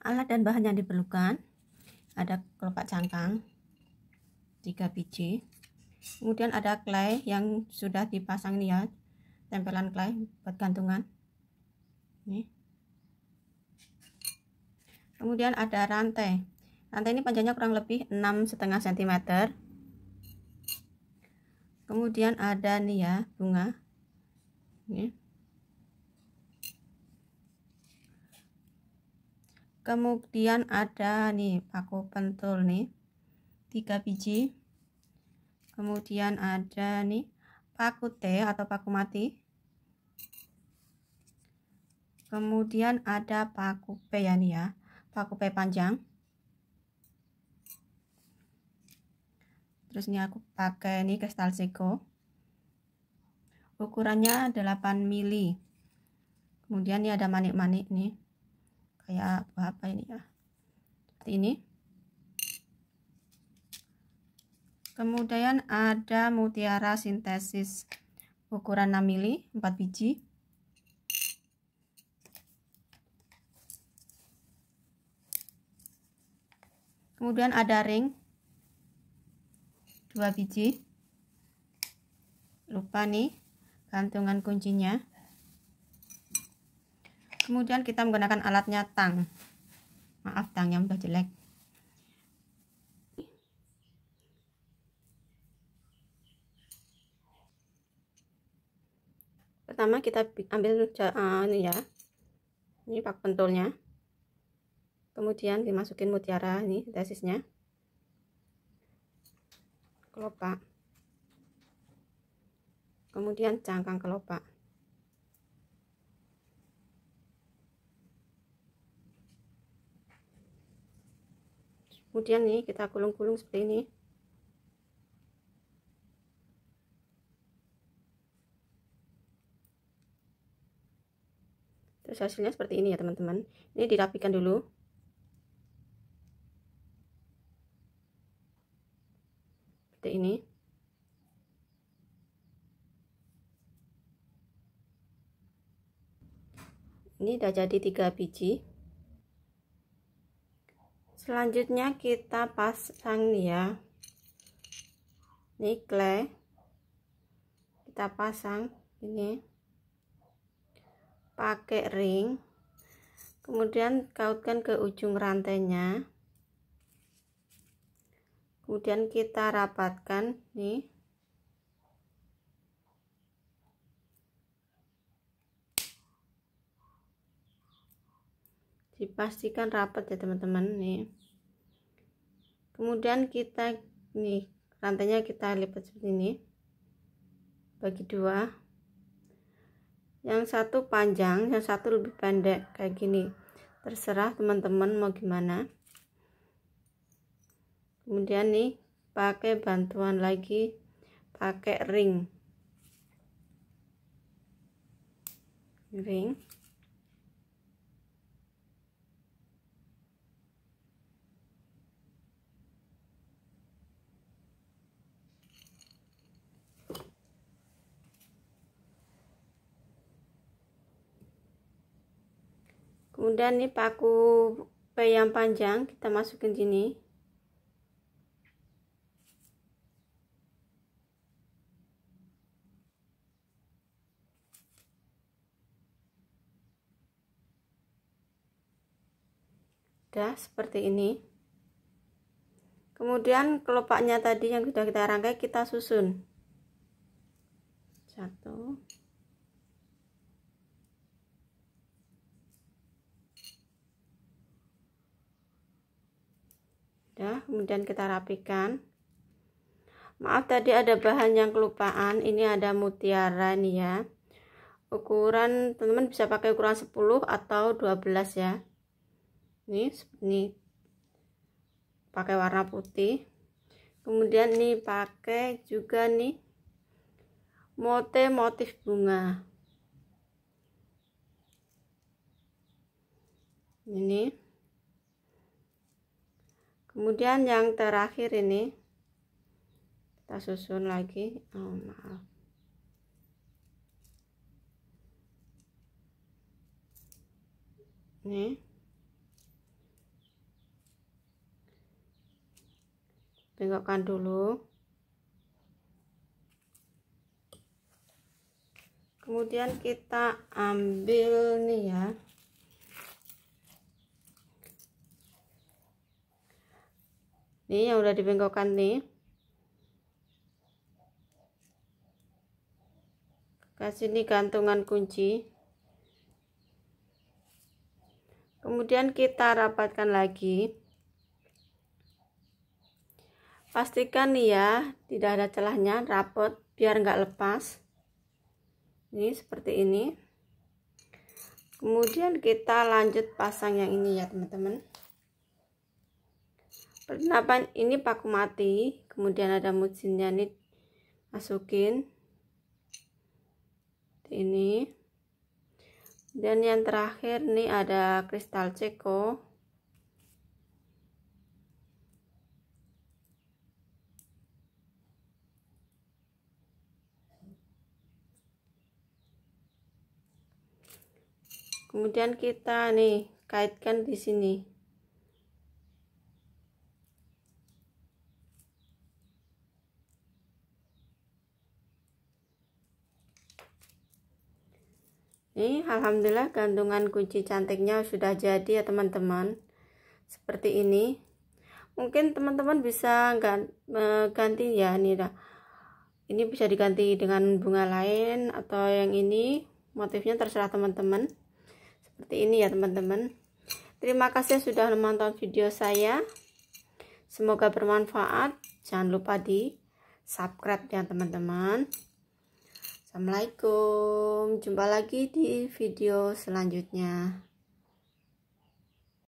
alat dan bahan yang diperlukan ada kelopak cangkang 3 biji kemudian ada clay yang sudah dipasang nih ya tempelan clay buat gantungan nih kemudian ada rantai rantai ini panjangnya kurang lebih 6 setengah cm kemudian ada nih ya bunga nih kemudian ada nih paku pentul nih tiga biji kemudian ada nih paku T atau paku mati kemudian ada paku P ya nih ya paku P panjang terus ini aku pakai ini kristal seko ukurannya 8 mili kemudian ini ada manik-manik nih kayak buah apa ini ya seperti ini kemudian ada mutiara sintesis ukuran 6 mili 4 biji kemudian ada ring 2 biji lupa nih gantungan kuncinya kemudian kita menggunakan alatnya tang maaf tangnya udah jelek pertama kita ambil uh, ini ya ini pak pentulnya kemudian dimasukin mutiara ini dasisnya kelopak kemudian cangkang kelopak kemudian nih kita gulung-gulung seperti ini terus hasilnya seperti ini ya teman-teman ini dirapikan dulu seperti ini ini udah jadi tiga biji selanjutnya kita pasang nih ya ini clay kita pasang ini pakai ring kemudian kautkan ke ujung rantainya kemudian kita rapatkan nih dipastikan rapat ya teman-teman nih kemudian kita nih rantainya kita lipat seperti ini bagi dua yang satu panjang yang satu lebih pendek kayak gini terserah teman-teman mau gimana kemudian nih pakai bantuan lagi pakai ring ring kemudian ini paku P yang panjang kita masukin sini udah seperti ini kemudian kelopaknya tadi yang sudah kita rangkai kita susun satu ya kemudian kita rapikan maaf tadi ada bahan yang kelupaan ini ada mutiara nih ya ukuran teman-teman bisa pakai ukuran 10 atau 12 ya ini ini pakai warna putih kemudian nih pakai juga nih mote motif bunga ini kemudian yang terakhir ini kita susun lagi oh maaf Ini. bengkokkan dulu kemudian kita ambil nih ya Ini yang udah dibengkokkan nih kasih ini gantungan kunci kemudian kita rapatkan lagi pastikan nih ya tidak ada celahnya rapot biar nggak lepas ini seperti ini kemudian kita lanjut pasang yang ini ya teman-teman Penapan ini paku mati, kemudian ada muzinnya nih masukin ini. Dan yang terakhir nih ada kristal ceko. Kemudian kita nih kaitkan di sini. ini alhamdulillah gantungan kunci cantiknya sudah jadi ya teman-teman seperti ini mungkin teman-teman bisa e, ganti ya ini dah ini bisa diganti dengan bunga lain atau yang ini motifnya terserah teman-teman seperti ini ya teman-teman terima kasih sudah menonton video saya semoga bermanfaat jangan lupa di subscribe ya teman-teman Assalamualaikum, jumpa lagi di video selanjutnya.